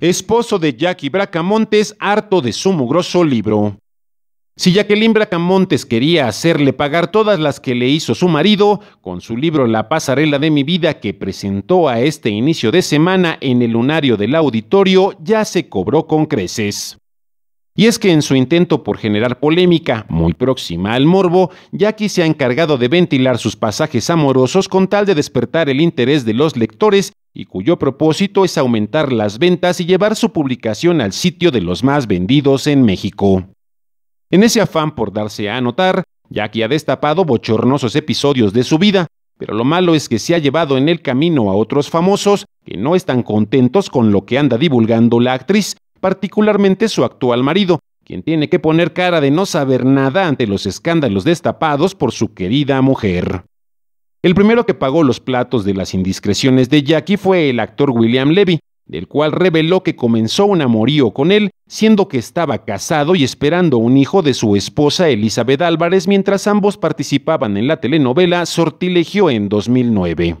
esposo de Jackie Bracamontes, harto de su mugroso libro. Si Jacqueline Bracamontes quería hacerle pagar todas las que le hizo su marido, con su libro La pasarela de mi vida que presentó a este inicio de semana en el lunario del auditorio, ya se cobró con creces. Y es que en su intento por generar polémica, muy próxima al morbo, Jackie se ha encargado de ventilar sus pasajes amorosos con tal de despertar el interés de los lectores y cuyo propósito es aumentar las ventas y llevar su publicación al sitio de los más vendidos en México. En ese afán por darse a notar, Jackie ha destapado bochornosos episodios de su vida, pero lo malo es que se ha llevado en el camino a otros famosos que no están contentos con lo que anda divulgando la actriz particularmente su actual marido, quien tiene que poner cara de no saber nada ante los escándalos destapados por su querida mujer. El primero que pagó los platos de las indiscreciones de Jackie fue el actor William Levy, del cual reveló que comenzó un amorío con él, siendo que estaba casado y esperando un hijo de su esposa Elizabeth Álvarez mientras ambos participaban en la telenovela Sortilegio en 2009.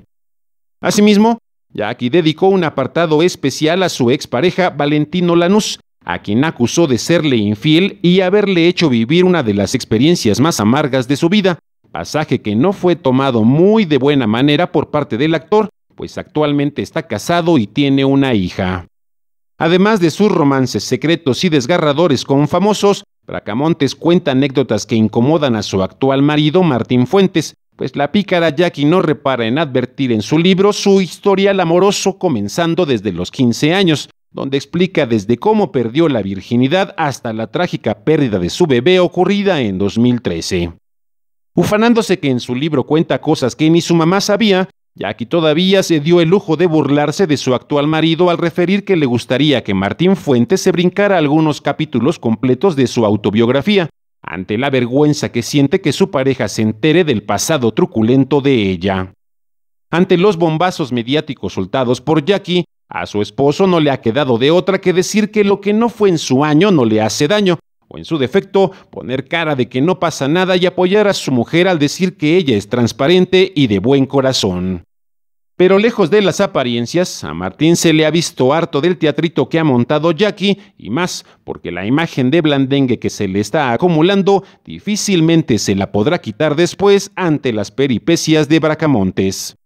Asimismo, ya dedicó un apartado especial a su expareja Valentino Lanús, a quien acusó de serle infiel y haberle hecho vivir una de las experiencias más amargas de su vida, pasaje que no fue tomado muy de buena manera por parte del actor, pues actualmente está casado y tiene una hija. Además de sus romances secretos y desgarradores con famosos, Bracamontes cuenta anécdotas que incomodan a su actual marido Martín Fuentes, pues la pícara Jackie no repara en advertir en su libro su historial amoroso comenzando desde los 15 años, donde explica desde cómo perdió la virginidad hasta la trágica pérdida de su bebé ocurrida en 2013. Ufanándose que en su libro cuenta cosas que ni su mamá sabía, Jackie todavía se dio el lujo de burlarse de su actual marido al referir que le gustaría que Martín Fuentes se brincara algunos capítulos completos de su autobiografía, ante la vergüenza que siente que su pareja se entere del pasado truculento de ella. Ante los bombazos mediáticos soltados por Jackie, a su esposo no le ha quedado de otra que decir que lo que no fue en su año no le hace daño, o en su defecto, poner cara de que no pasa nada y apoyar a su mujer al decir que ella es transparente y de buen corazón. Pero lejos de las apariencias, a Martín se le ha visto harto del teatrito que ha montado Jackie y más, porque la imagen de blandengue que se le está acumulando difícilmente se la podrá quitar después ante las peripecias de Bracamontes.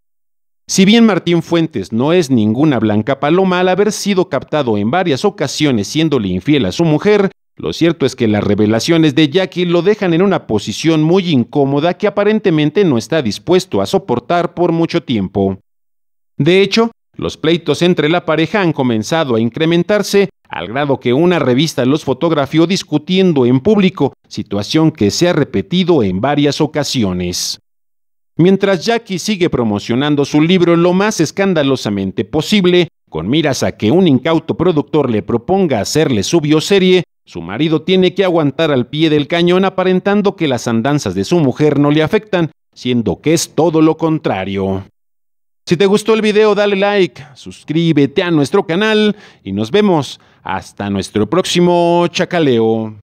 Si bien Martín Fuentes no es ninguna blanca paloma al haber sido captado en varias ocasiones siéndole infiel a su mujer, lo cierto es que las revelaciones de Jackie lo dejan en una posición muy incómoda que aparentemente no está dispuesto a soportar por mucho tiempo. De hecho, los pleitos entre la pareja han comenzado a incrementarse al grado que una revista los fotografió discutiendo en público, situación que se ha repetido en varias ocasiones. Mientras Jackie sigue promocionando su libro lo más escandalosamente posible, con miras a que un incauto productor le proponga hacerle su bioserie, su marido tiene que aguantar al pie del cañón aparentando que las andanzas de su mujer no le afectan, siendo que es todo lo contrario. Si te gustó el video, dale like, suscríbete a nuestro canal y nos vemos hasta nuestro próximo chacaleo.